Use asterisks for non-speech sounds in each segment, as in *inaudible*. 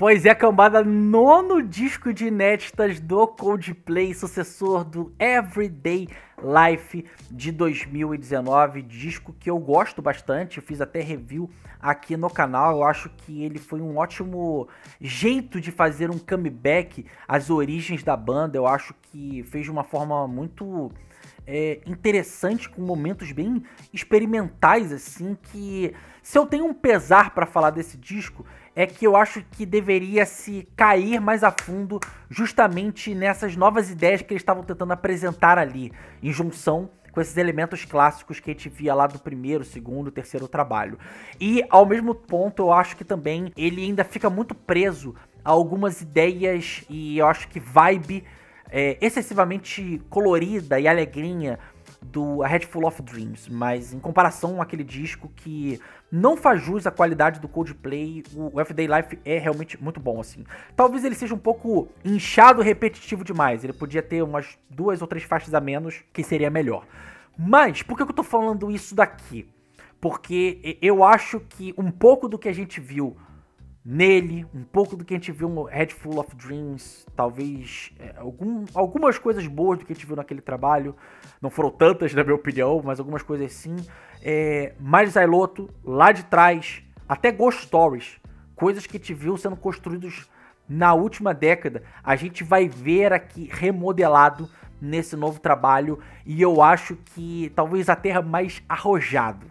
Pois é, Cambada, nono disco de inéditas do Coldplay, sucessor do Everyday Life de 2019, disco que eu gosto bastante, eu fiz até review aqui no canal, eu acho que ele foi um ótimo jeito de fazer um comeback às origens da banda, eu acho que fez de uma forma muito é, interessante, com momentos bem experimentais, assim, que se eu tenho um pesar para falar desse disco, é que eu acho que deveria se cair mais a fundo justamente nessas novas ideias que eles estavam tentando apresentar ali, em junção com esses elementos clássicos que a gente via lá do primeiro, segundo, terceiro trabalho. E ao mesmo ponto, eu acho que também ele ainda fica muito preso a algumas ideias e eu acho que vibe é, excessivamente colorida e alegrinha do A Head Full of Dreams, mas em comparação aquele disco que não faz jus à qualidade do Coldplay, o Everyday Life é realmente muito bom, assim. Talvez ele seja um pouco inchado, repetitivo demais, ele podia ter umas duas ou três faixas a menos, que seria melhor. Mas, por que eu tô falando isso daqui? Porque eu acho que um pouco do que a gente viu nele, um pouco do que a gente viu no Head Full of Dreams, talvez é, algum, algumas coisas boas do que a gente viu naquele trabalho, não foram tantas na minha opinião, mas algumas coisas sim. É, mais Zailoto, lá de trás, até Ghost Stories, coisas que a gente viu sendo construídos na última década, a gente vai ver aqui remodelado nesse novo trabalho e eu acho que talvez a Terra mais arrojado,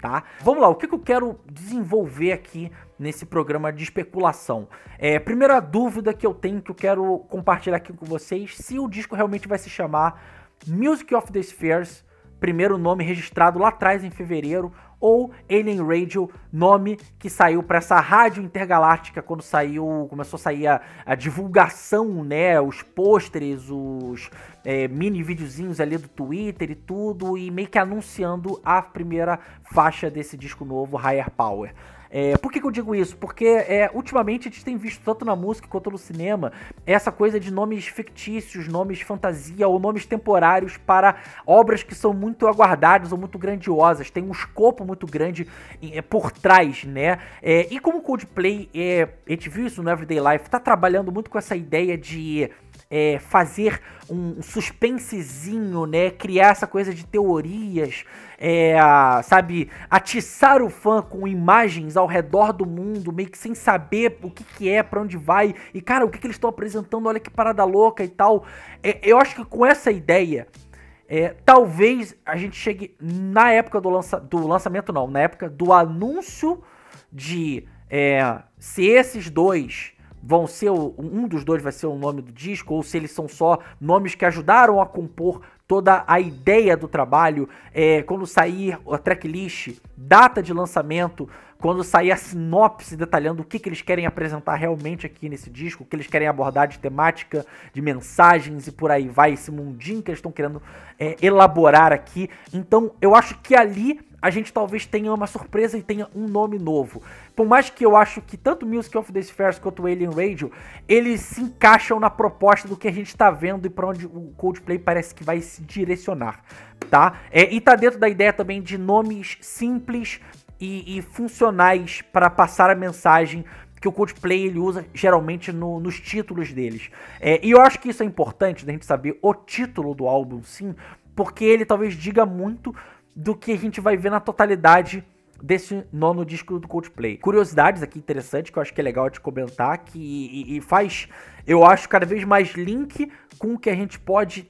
tá? Vamos lá, o que, que eu quero desenvolver aqui nesse programa de especulação. É, primeira dúvida que eu tenho que eu quero compartilhar aqui com vocês, se o disco realmente vai se chamar Music of the Spheres, primeiro nome registrado lá atrás em fevereiro, ou Alien Radio, nome que saiu para essa rádio intergaláctica quando saiu, começou a sair a, a divulgação, né, os pôsteres, os é, mini videozinhos ali do Twitter e tudo, e meio que anunciando a primeira faixa desse disco novo, Higher Power. É, por que, que, eu digo isso? Porque é, ultimamente a gente tem visto tanto na música quanto no cinema essa coisa de nomes fictícios, nomes fantasia ou nomes temporários para obras que são muito aguardadas ou muito grandiosas, tem um escopo muito grande é, por trás, né? É, e como o Coldplay, é, a gente viu isso no Everyday Life, tá trabalhando muito com essa ideia de é, fazer um suspensezinho, né? Criar essa coisa de teorias, é, sabe? Atiçar o fã com imagens ao redor do mundo, meio que sem saber o que, que é, para onde vai. E, cara, o que, que eles estão apresentando, olha que parada louca e tal. É, eu acho que com essa ideia, é, talvez a gente chegue na época do, lança, do lançamento, não, na época do anúncio de é, se esses dois vão ser um dos dois vai ser o nome do disco ou se eles são só nomes que ajudaram a compor toda a ideia do trabalho, é, quando sair a tracklist, data de lançamento, quando sair a sinopse detalhando o que, que eles querem apresentar realmente aqui nesse disco, o que eles querem abordar de temática, de mensagens e por aí vai, esse mundinho que eles estão querendo é, elaborar aqui. Então eu acho que ali a gente talvez tenha uma surpresa e tenha um nome novo. Por mais que eu acho que tanto Music of the Spheres quanto Alien Radio, eles se encaixam na proposta do que a gente está vendo e para onde o Coldplay parece que vai se direcionar, tá? É, e tá dentro da ideia também de nomes simples e, e funcionais para passar a mensagem que o Coldplay ele usa geralmente no, nos títulos deles. É, e eu acho que isso é importante da gente saber o título do álbum, sim, porque ele talvez diga muito do que a gente vai ver na totalidade desse nono disco do Coldplay. Curiosidades aqui interessantes que eu acho que é legal de comentar que e, e faz, eu acho cada vez mais link com o que a gente pode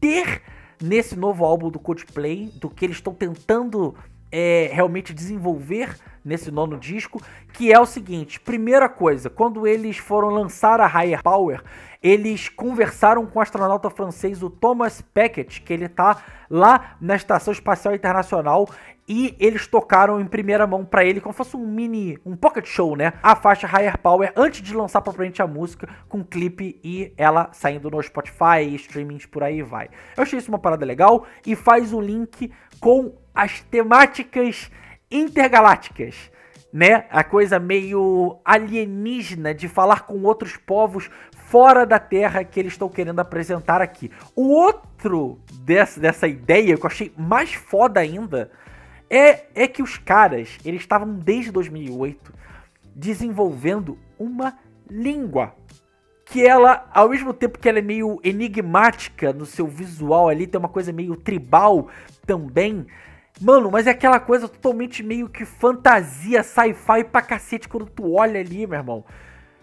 ter nesse novo álbum do Coldplay, do que eles estão tentando é, realmente desenvolver nesse nono disco, que é o seguinte: primeira coisa, quando eles foram lançar a Higher Power, eles conversaram com o astronauta francês o Thomas Packet, que ele tá lá na Estação Espacial Internacional e eles tocaram em primeira mão para ele como fosse um mini, um pocket show, né? A faixa Higher Power antes de lançar propriamente a música com clipe e ela saindo no Spotify e streamings por aí vai. Eu achei isso uma parada legal e faz um link com as temáticas intergalácticas, né? A coisa meio alienígena de falar com outros povos fora da Terra que eles estão querendo apresentar aqui. O outro dessa, dessa ideia que eu achei mais foda ainda é, é que os caras, eles estavam desde 2008 desenvolvendo uma língua que ela, ao mesmo tempo que ela é meio enigmática no seu visual ali, tem uma coisa meio tribal também, Mano, mas é aquela coisa totalmente meio que fantasia, sci-fi pra cacete quando tu olha ali, meu irmão.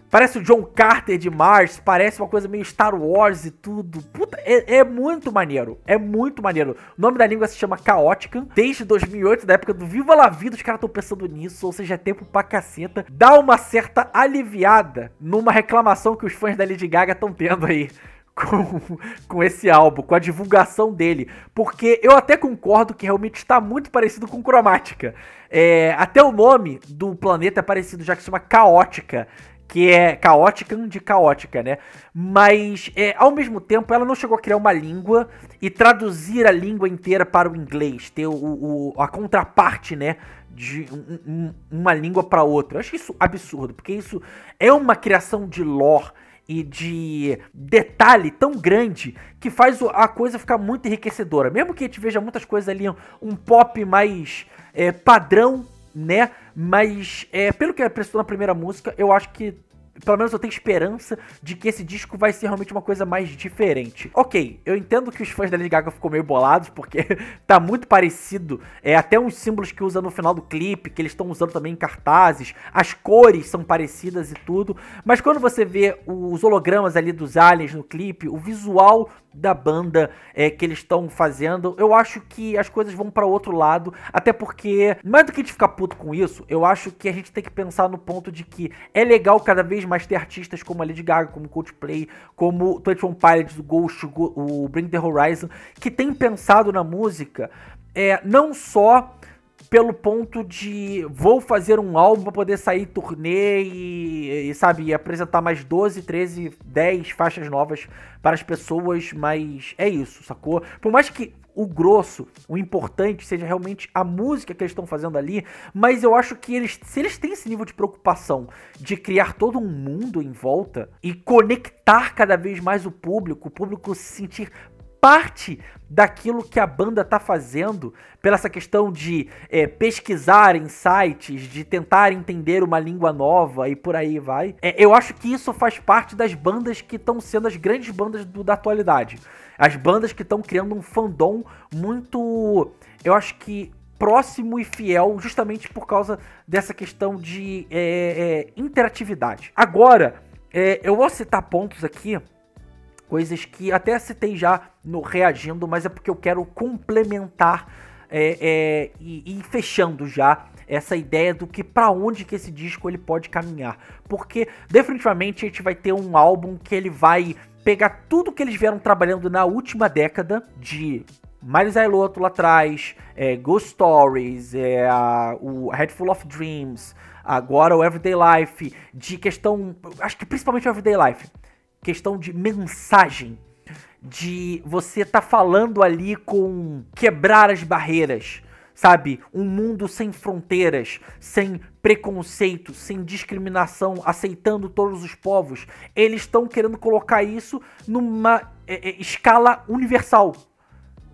Parece o John Carter de Mars, parece uma coisa meio Star Wars e tudo. Puta, é, é muito maneiro, é muito maneiro. O nome da língua se chama Caótica. Desde 2008, da época do Viva La Vida, os caras estão pensando nisso, ou seja, é tempo pra caceta. Dá uma certa aliviada numa reclamação que os fãs da Lady Gaga estão tendo aí com, com esse álbum, com a divulgação dele. Porque eu até concordo que realmente está muito parecido com Cromática. É, até o nome do planeta é parecido, já que se chama Caótica. Que é caótica de caótica, né? Mas, é, ao mesmo tempo, ela não chegou a criar uma língua e traduzir a língua inteira para o inglês, ter o, o a contraparte, né? de um, um, uma língua para outra. Eu acho isso absurdo, porque isso é uma criação de lore, e de detalhe tão grande que faz a coisa ficar muito enriquecedora. Mesmo que a gente veja muitas coisas ali, um pop mais é, padrão, né? Mas é, pelo que apresentou na primeira música, eu acho que pelo menos eu tenho esperança de que esse disco vai ser realmente uma coisa mais diferente. Ok, eu entendo que os fãs da Lady Gaga ficou meio bolados, porque *laughs* tá muito parecido. É, até uns símbolos que usa no final do clipe, que eles estão usando também em cartazes, as cores são parecidas e tudo. Mas quando você vê os hologramas ali dos aliens no clipe, o visual da banda é, que eles estão fazendo, eu acho que as coisas vão para outro lado, até porque, mais do que a gente ficar puto com isso, eu acho que a gente tem que pensar no ponto de que é legal cada vez mas mais ter artistas como a Lady Gaga, como Coldplay, como Twenty One Pilots, o Ghost, o Bring the Horizon, que tem pensado na música é, não só pelo ponto de vou fazer um álbum para poder sair turnê e, e, sabe, apresentar mais 12, 13, 10 faixas novas para as pessoas, mas é isso, sacou? Por mais que o grosso, o importante seja realmente a música que eles estão fazendo ali, mas eu acho que eles, se eles têm esse nível de preocupação de criar todo um mundo em volta e conectar cada vez mais o público, o público se sentir parte daquilo que a banda tá fazendo, pela essa questão de é, pesquisar em sites, de tentar entender uma língua nova e por aí vai. É, eu acho que isso faz parte das bandas que estão sendo as grandes bandas do, da atualidade. As bandas que estão criando um fandom muito. Eu acho que próximo e fiel, justamente por causa dessa questão de é, é interatividade. Agora, é, eu vou citar pontos aqui coisas que até citei já no Reagindo, mas é porque eu quero complementar é, é, e, e fechando já essa ideia do que para onde que esse disco ele pode caminhar, porque definitivamente a gente vai ter um álbum que ele vai pegar tudo que eles vieram trabalhando na última década de Miles Ailoto lá atrás, é, Ghost Stories, é, a, o Head Full of Dreams, agora o Everyday Life, de questão, acho que principalmente o Everyday Life, questão de mensagem, de você estar tá falando ali com quebrar as barreiras, sabe? Um mundo sem fronteiras, sem preconceito, sem discriminação, aceitando todos os povos. Eles estão querendo colocar isso numa é, é, escala universal.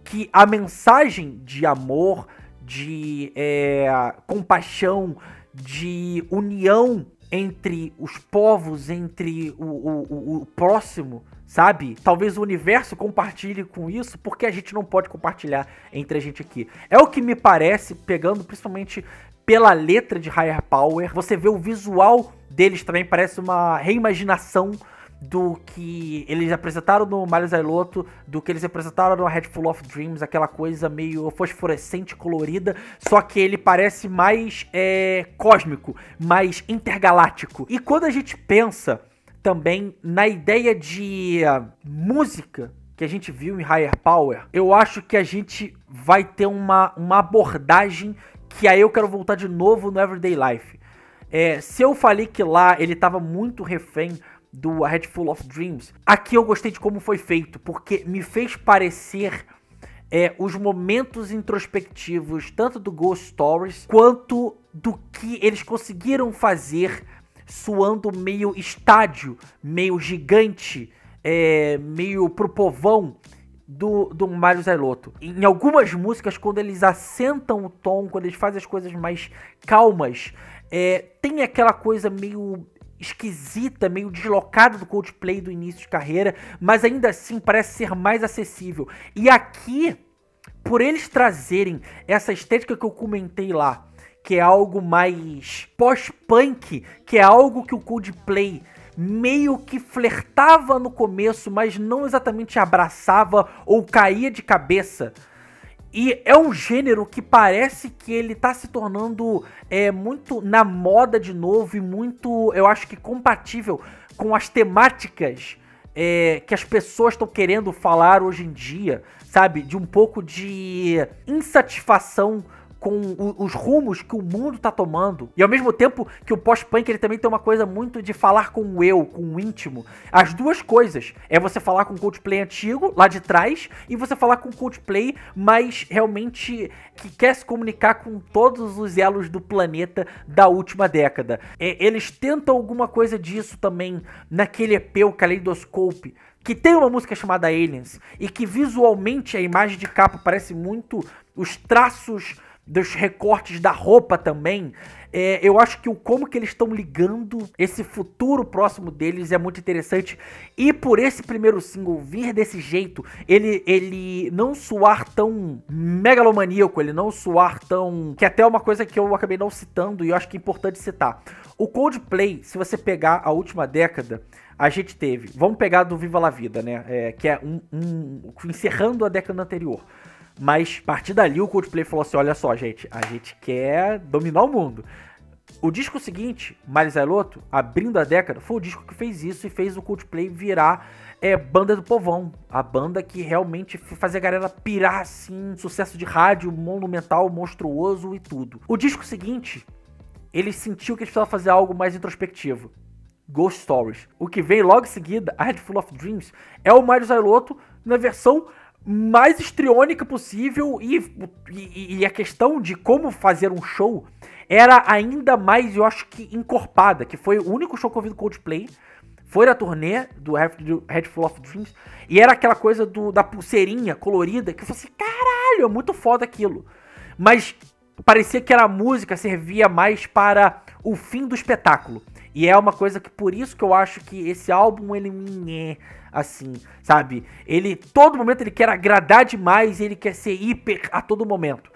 Que a mensagem de amor, de é, compaixão, de união entre os povos, entre o, o, o, próximo, sabe? Talvez o universo compartilhe com isso, porque a gente não pode compartilhar entre a gente aqui. É o que me parece, pegando principalmente pela letra de Higher Power, você vê o visual deles também, parece uma reimaginação do que eles apresentaram no Miles Ailoto, do que eles apresentaram no Head Full of Dreams, aquela coisa meio fosforescente, colorida, só que ele parece mais é, cósmico, mais intergaláctico. E quando a gente pensa também na ideia de ah, música que a gente viu em Higher Power, eu acho que a gente vai ter uma, uma abordagem que aí eu quero voltar de novo no Everyday Life. É, se eu falei que lá ele estava muito refém do Head Full of Dreams. Aqui eu gostei de como foi feito, porque me fez parecer é, os momentos introspectivos, tanto do Ghost Stories, quanto do que eles conseguiram fazer suando meio estádio, meio gigante, é, meio pro povão do, do Mario Zeloto. Em algumas músicas, quando eles assentam o tom, quando eles fazem as coisas mais calmas, é, tem aquela coisa meio esquisita, meio deslocada do Coldplay do início de carreira, mas ainda assim parece ser mais acessível. E aqui, por eles trazerem essa estética que eu comentei lá, que é algo mais pós-punk, que é algo que o Coldplay meio que flertava no começo, mas não exatamente abraçava ou caía de cabeça e é um gênero que parece que ele tá se tornando é, muito na moda de novo e muito, eu acho que compatível com as temáticas é, que as pessoas estão querendo falar hoje em dia, sabe? De um pouco de insatisfação com o, os rumos que o mundo tá tomando. E ao mesmo tempo que o pós-punk ele também tem uma coisa muito de falar com o eu, com o íntimo. As duas coisas. É você falar com o Coldplay antigo, lá de trás, e você falar com o Coldplay, mas realmente que quer se comunicar com todos os elos do planeta da última década. É, eles tentam alguma coisa disso também naquele EP, o Kaleidoscope que tem uma música chamada Aliens e que visualmente a imagem de capa parece muito os traços dos recortes da roupa também. É, eu acho que o como que eles estão ligando esse futuro próximo deles é muito interessante. E por esse primeiro single vir desse jeito, ele, ele não soar tão megalomaníaco, ele não soar tão. Que até é uma coisa que eu acabei não citando e eu acho que é importante citar. O Coldplay, se você pegar a última década, a gente teve. Vamos pegar do Viva La Vida, né? É, que é um, um. Encerrando a década anterior. Mas a partir dali o Coldplay falou assim: olha só, gente, a gente quer dominar o mundo. O disco seguinte, Miles é Loto abrindo a década, foi o disco que fez isso e fez o Coldplay virar é, banda do povão. A banda que realmente fazia a galera pirar, assim, sucesso de rádio, monumental, monstruoso e tudo. O disco seguinte, ele sentiu que eles precisavam fazer algo mais introspectivo. Ghost Stories. O que vem logo em seguida, *laughs* A Head Full of Dreams, é o Miles é Loto na versão mais estriônica possível e, e, e, a questão de como fazer um show era ainda mais, eu acho que, encorpada, que foi o único show que eu vi do Coldplay, foi a turnê do Headful of Dreams, e era aquela coisa do, da pulseirinha colorida, que eu falei assim, caralho, é muito foda aquilo. Mas parecia que era música, servia mais para o fim do espetáculo. E é uma coisa que por isso que eu acho que esse álbum ele me é assim, sabe? Ele todo momento ele quer agradar demais, ele quer ser hiper a todo momento.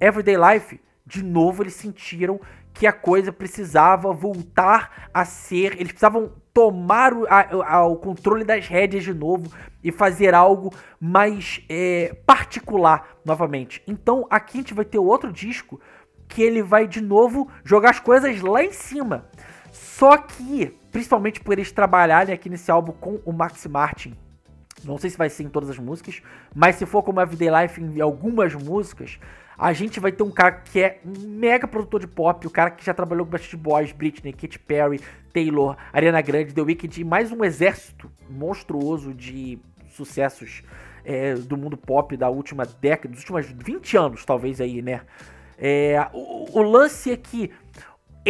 Everyday Life, de novo eles sentiram que a coisa precisava voltar a ser, eles precisavam tomar o, a, o controle das rédeas de novo e fazer algo mais é, particular novamente. Então aqui a gente vai ter outro disco que ele vai de novo jogar as coisas lá em cima. Só que, principalmente por eles trabalharem aqui nesse álbum com o Max Martin, não sei se vai ser em todas as músicas, mas se for como Everyday Life em algumas músicas, a gente vai ter um cara que é mega produtor de pop, o cara que já trabalhou com Backstreet Boys, Britney, Katy Perry, Taylor, Ariana Grande, The Wicked e mais um exército monstruoso de sucessos é, do mundo pop da última década, dos últimos 20 anos, talvez aí, né? É, o, o lance é que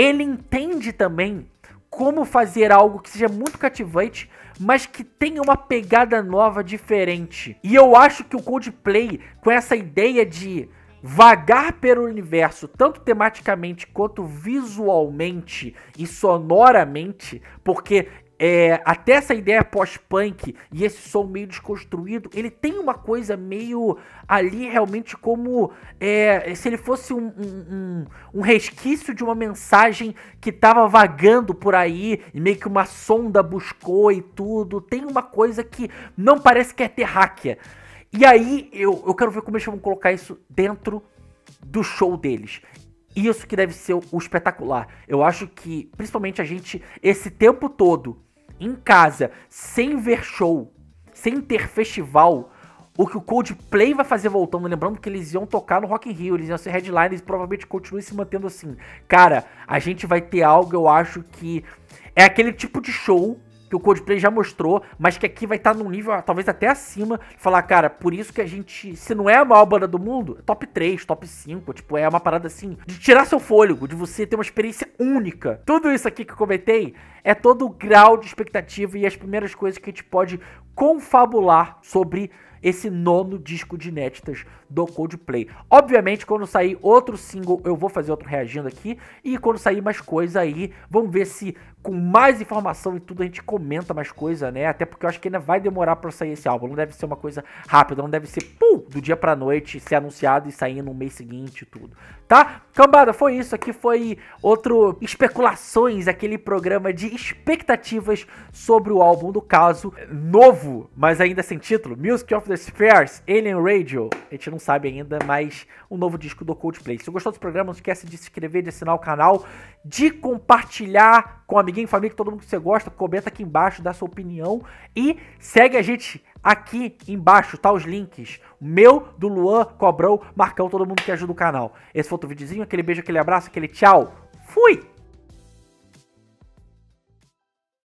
ele entende também como fazer algo que seja muito cativante, mas que tenha uma pegada nova diferente. E eu acho que o Coldplay, com essa ideia de vagar pelo universo, tanto tematicamente quanto visualmente e sonoramente, porque é, até essa ideia pós-punk e esse som meio desconstruído, ele tem uma coisa meio ali realmente como é, se ele fosse um, um, um, um, resquício de uma mensagem que tava vagando por aí e meio que uma sonda buscou e tudo. Tem uma coisa que não parece que é terráquea. E aí eu, eu quero ver como eles vão colocar isso dentro do show deles isso que deve ser o espetacular. Eu acho que, principalmente a gente, esse tempo todo, em casa, sem ver show, sem ter festival, o que o Coldplay vai fazer voltando, lembrando que eles iam tocar no Rock in Rio, eles iam ser headlines, provavelmente continue se mantendo assim. Cara, a gente vai ter algo, eu acho que é aquele tipo de show que o Coldplay já mostrou, mas que aqui vai estar tá num nível talvez até acima, falar, cara, por isso que a gente, se não é a maior banda do mundo, top 3, top 5, tipo, é uma parada assim, de tirar seu fôlego, de você ter uma experiência única. Tudo isso aqui que eu comentei é todo o grau de expectativa e as primeiras coisas que a gente pode confabular sobre esse nono disco de inéditas do Coldplay. Obviamente, quando sair outro single, eu vou fazer outro reagindo aqui. E quando sair mais coisa aí, vamos ver se com mais informação e tudo a gente comenta mais coisa, né? Até porque eu acho que ainda vai demorar para sair esse álbum. Não deve ser uma coisa rápida, não deve ser pum, do dia pra noite ser anunciado e sair no mês seguinte e tudo, tá? Cambada, foi isso. Aqui foi outro Especulações, aquele programa de expectativas sobre o álbum do caso, novo, mas ainda sem título, Music of the Spheres, Alien Radio. A gente não sabe ainda, mas um novo disco do Coldplay. Se gostou dos programa, não esquece de se inscrever, de assinar o canal, de compartilhar com amiguinho, família, todo mundo que você gosta. Comenta aqui embaixo, dá sua opinião e segue a gente aqui embaixo, tá os links. Meu, do Luan, Cobrão, Marcão, todo mundo que ajuda o canal. Esse foi outro videozinho, aquele beijo, aquele abraço, aquele tchau. Fui!